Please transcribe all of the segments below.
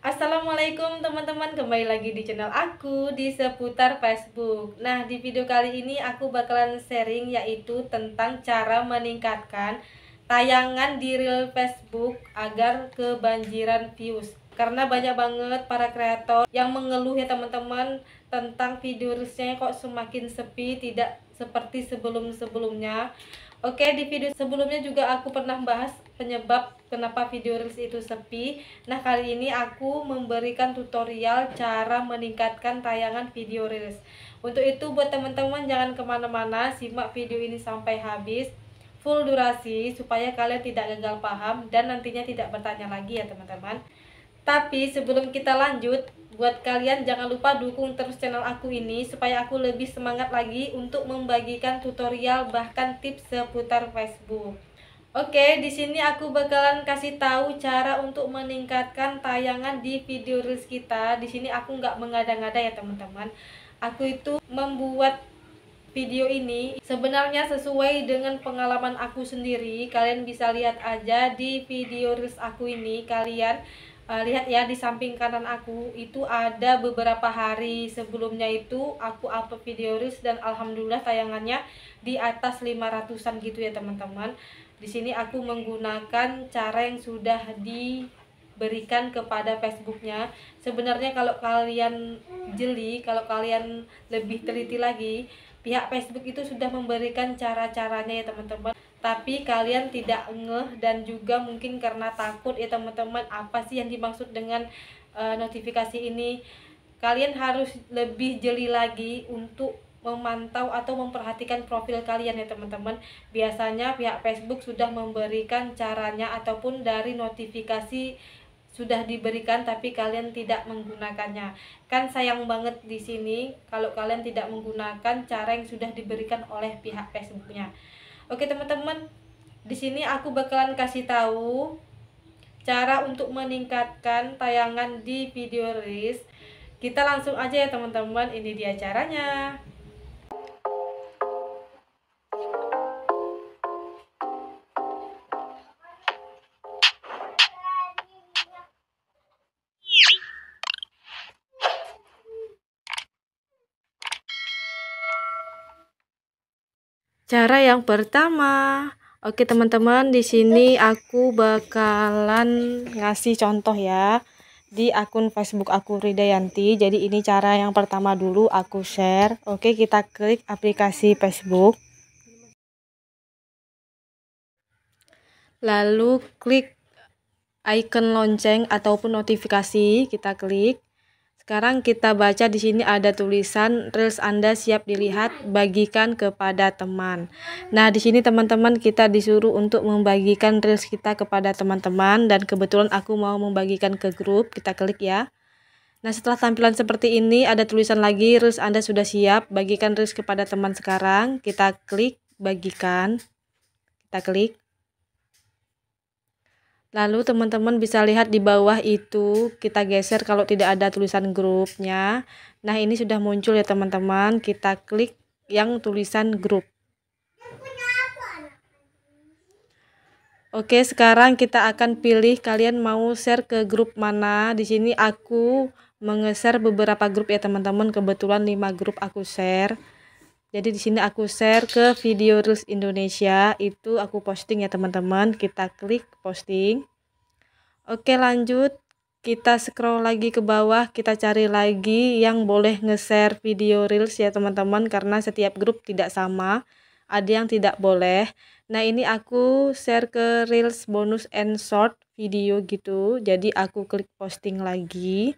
Assalamualaikum teman-teman kembali lagi di channel aku di seputar Facebook Nah di video kali ini aku bakalan sharing yaitu tentang cara meningkatkan tayangan di real Facebook agar kebanjiran views Karena banyak banget para kreator yang mengeluh ya teman-teman tentang video videosnya kok semakin sepi tidak seperti sebelum-sebelumnya Oke, di video sebelumnya juga aku pernah bahas penyebab kenapa video reels itu sepi. Nah, kali ini aku memberikan tutorial cara meningkatkan tayangan video reels. Untuk itu, buat teman-teman jangan kemana-mana, simak video ini sampai habis full durasi supaya kalian tidak gagal paham dan nantinya tidak bertanya lagi ya teman-teman. Tapi sebelum kita lanjut, buat kalian jangan lupa dukung terus channel aku ini supaya aku lebih semangat lagi untuk membagikan tutorial bahkan tips seputar Facebook. Oke, di sini aku bakalan kasih tahu cara untuk meningkatkan tayangan di video reels kita. Di sini aku nggak mengada-ngada ya teman-teman. Aku itu membuat video ini sebenarnya sesuai dengan pengalaman aku sendiri. Kalian bisa lihat aja di video reels aku ini. Kalian uh, lihat ya di samping kanan aku itu ada beberapa hari sebelumnya itu aku upload video reels dan alhamdulillah tayangannya di atas 500-an gitu ya teman-teman. Di sini aku menggunakan cara yang sudah diberikan kepada Facebooknya. Sebenarnya kalau kalian jeli, kalau kalian lebih teliti lagi, pihak Facebook itu sudah memberikan cara-caranya ya teman-teman tapi kalian tidak ngeh dan juga mungkin karena takut ya teman-teman apa sih yang dimaksud dengan uh, notifikasi ini kalian harus lebih jeli lagi untuk memantau atau memperhatikan profil kalian ya teman-teman biasanya pihak Facebook sudah memberikan caranya ataupun dari notifikasi sudah diberikan tapi kalian tidak menggunakannya kan sayang banget di sini kalau kalian tidak menggunakan cara yang sudah diberikan oleh pihak Facebooknya Oke teman-teman, di sini aku bakalan kasih tahu cara untuk meningkatkan tayangan di video list. Kita langsung aja ya teman-teman, ini dia caranya. Cara yang pertama, oke teman-teman, di sini aku bakalan ngasih contoh ya di akun Facebook aku Rida Yanti, Jadi ini cara yang pertama dulu aku share. Oke, kita klik aplikasi Facebook. Lalu klik icon lonceng ataupun notifikasi, kita klik. Sekarang kita baca di sini ada tulisan reels Anda siap dilihat, bagikan kepada teman. Nah, di sini teman-teman kita disuruh untuk membagikan reels kita kepada teman-teman dan kebetulan aku mau membagikan ke grup, kita klik ya. Nah, setelah tampilan seperti ini ada tulisan lagi reels Anda sudah siap, bagikan reels kepada teman sekarang. Kita klik bagikan. Kita klik. Lalu teman-teman bisa lihat di bawah itu kita geser kalau tidak ada tulisan grupnya. Nah ini sudah muncul ya teman-teman. Kita klik yang tulisan grup. Oke sekarang kita akan pilih kalian mau share ke grup mana. Di sini aku menggeser beberapa grup ya teman-teman. Kebetulan 5 grup aku share. Jadi di sini aku share ke video reels Indonesia itu aku posting ya teman-teman. Kita klik posting. Oke lanjut kita scroll lagi ke bawah kita cari lagi yang boleh nge-share video Reels ya teman-teman karena setiap grup tidak sama. Ada yang tidak boleh. Nah ini aku share ke Reels bonus and short video gitu. Jadi aku klik posting lagi.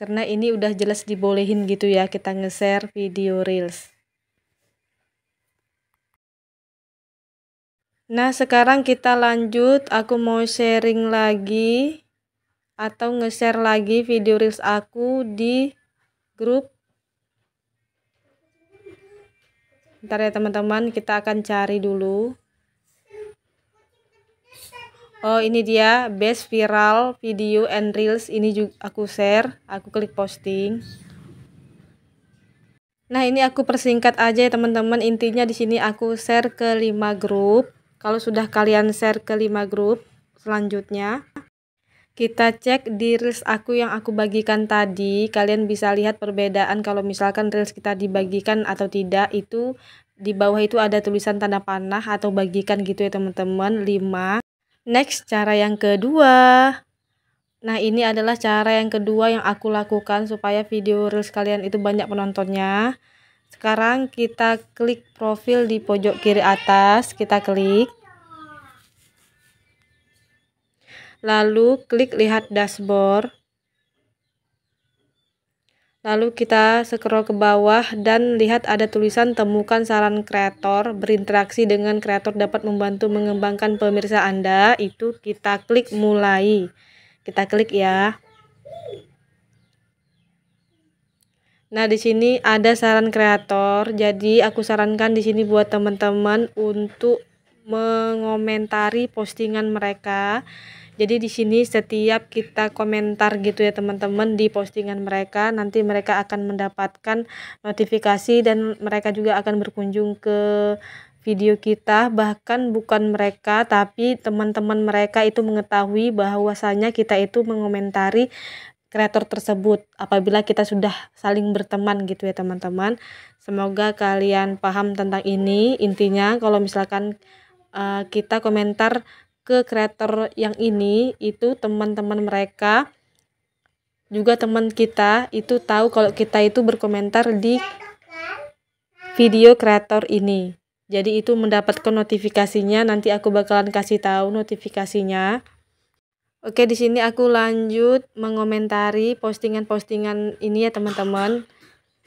Karena ini udah jelas dibolehin gitu ya kita nge-share video Reels. Nah, sekarang kita lanjut. Aku mau sharing lagi atau nge-share lagi video reels aku di grup. Ntar ya teman-teman, kita akan cari dulu. Oh, ini dia best viral video and reels. Ini juga aku share, aku klik posting. Nah, ini aku persingkat aja ya teman-teman. Intinya di sini aku share ke 5 grup kalau sudah kalian share ke 5 grup selanjutnya, kita cek di reels aku yang aku bagikan tadi. Kalian bisa lihat perbedaan kalau misalkan reels kita dibagikan atau tidak itu di bawah itu ada tulisan tanda panah atau bagikan gitu ya teman-teman 5. Next cara yang kedua. Nah, ini adalah cara yang kedua yang aku lakukan supaya video reels kalian itu banyak penontonnya. Sekarang kita klik profil di pojok kiri atas, kita klik. Lalu klik lihat dashboard. Lalu kita scroll ke bawah dan lihat ada tulisan temukan saran kreator, berinteraksi dengan kreator dapat membantu mengembangkan pemirsa Anda, itu kita klik mulai. Kita klik ya. Nah, di sini ada saran kreator. Jadi, aku sarankan di sini buat teman-teman untuk mengomentari postingan mereka. Jadi di sini setiap kita komentar gitu ya teman-teman di postingan mereka, nanti mereka akan mendapatkan notifikasi dan mereka juga akan berkunjung ke video kita bahkan bukan mereka tapi teman-teman mereka itu mengetahui bahwasanya kita itu mengomentari kreator tersebut apabila kita sudah saling berteman gitu ya teman-teman. Semoga kalian paham tentang ini. Intinya kalau misalkan uh, kita komentar ke kreator yang ini itu teman-teman mereka juga teman kita itu tahu kalau kita itu berkomentar di video kreator ini. Jadi itu mendapatkan notifikasinya nanti aku bakalan kasih tahu notifikasinya. Oke, di sini aku lanjut mengomentari postingan-postingan ini ya, teman-teman.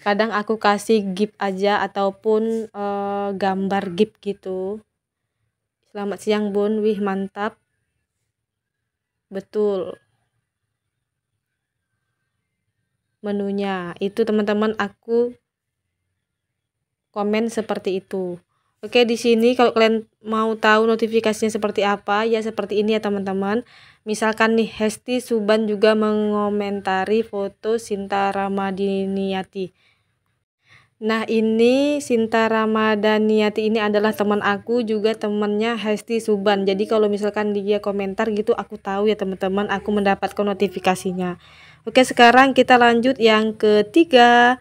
Kadang aku kasih gif aja ataupun uh, gambar gif gitu. Selamat siang, Bun. Wih, mantap. Betul. Menunya itu teman-teman aku komen seperti itu. Oke, di sini kalau kalian mau tahu notifikasinya seperti apa, ya seperti ini ya, teman-teman. Misalkan nih Hesti Suban juga mengomentari foto Sinta Ramadiniati. Nah ini Sinta Ramadaniati ini adalah teman aku juga temannya Hesti Suban. Jadi kalau misalkan dia komentar gitu aku tahu ya teman-teman aku mendapatkan notifikasinya. Oke sekarang kita lanjut yang ketiga.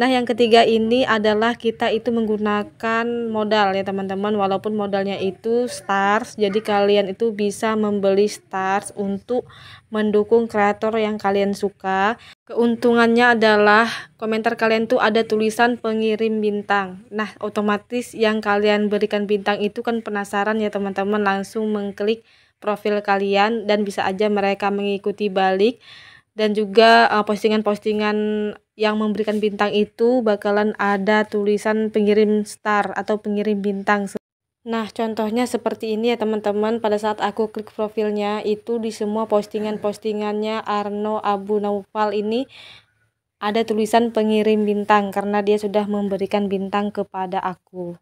Nah, yang ketiga ini adalah kita itu menggunakan modal ya, teman-teman. Walaupun modalnya itu stars, jadi kalian itu bisa membeli stars untuk mendukung kreator yang kalian suka. Keuntungannya adalah komentar kalian tuh ada tulisan pengirim bintang. Nah, otomatis yang kalian berikan bintang itu kan penasaran ya, teman-teman, langsung mengklik profil kalian dan bisa aja mereka mengikuti balik dan juga eh, postingan-postingan uh, yang memberikan bintang itu bakalan ada tulisan pengirim star atau pengirim bintang. Nah, contohnya seperti ini ya teman-teman. Pada saat aku klik profilnya itu di semua postingan-postingannya Arno Abu Naufal ini ada tulisan pengirim bintang karena dia sudah memberikan bintang kepada aku.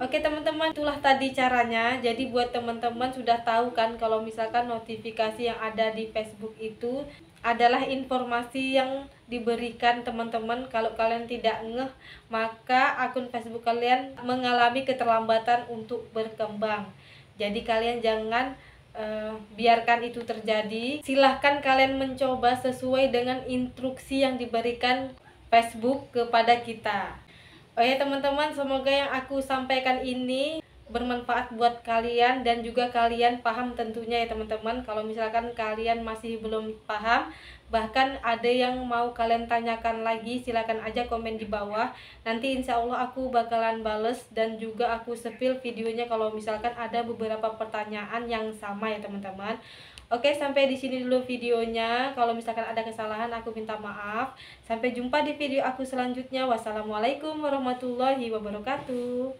Oke teman-teman, itulah tadi caranya. Jadi buat teman-teman sudah tahu kan kalau misalkan notifikasi yang ada di Facebook itu adalah informasi yang diberikan teman-teman. Kalau kalian tidak ngeh, maka akun Facebook kalian mengalami keterlambatan untuk berkembang. Jadi kalian jangan uh, biarkan itu terjadi. Silahkan kalian mencoba sesuai dengan instruksi yang diberikan Facebook kepada kita. Oh ya teman-teman, semoga yang aku sampaikan ini bermanfaat buat kalian dan juga kalian paham tentunya ya teman-teman. Kalau misalkan kalian masih belum paham, bahkan ada yang mau kalian tanyakan lagi, silakan aja komen di bawah. Nanti insya Allah aku bakalan bales dan juga aku sepil videonya kalau misalkan ada beberapa pertanyaan yang sama ya teman-teman. Oke, sampai di sini dulu videonya. Kalau misalkan ada kesalahan, aku minta maaf. Sampai jumpa di video aku selanjutnya. Wassalamualaikum warahmatullahi wabarakatuh.